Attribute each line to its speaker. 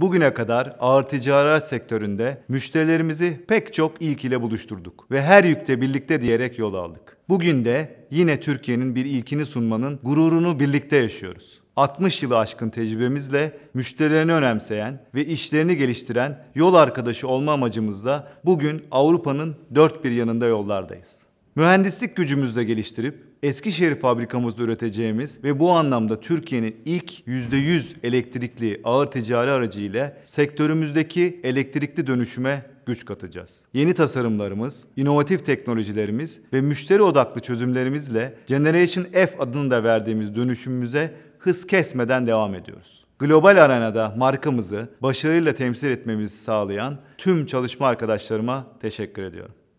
Speaker 1: Bugüne kadar ağır ticaret sektöründe müşterilerimizi pek çok ilk ile buluşturduk ve her yükte birlikte diyerek yol aldık. Bugün de yine Türkiye'nin bir ilkini sunmanın gururunu birlikte yaşıyoruz. 60 yılı aşkın tecrübemizle müşterilerini önemseyen ve işlerini geliştiren yol arkadaşı olma amacımızla bugün Avrupa'nın dört bir yanında yollardayız. Mühendislik gücümüzle de geliştirip Eskişehir fabrikamızda üreteceğimiz ve bu anlamda Türkiye'nin ilk %100 elektrikli ağır ticari aracı ile sektörümüzdeki elektrikli dönüşüme güç katacağız. Yeni tasarımlarımız, inovatif teknolojilerimiz ve müşteri odaklı çözümlerimizle Generation F adını da verdiğimiz dönüşümümüze hız kesmeden devam ediyoruz. Global arenada markamızı başarıyla temsil etmemizi sağlayan tüm çalışma arkadaşlarıma teşekkür ediyorum.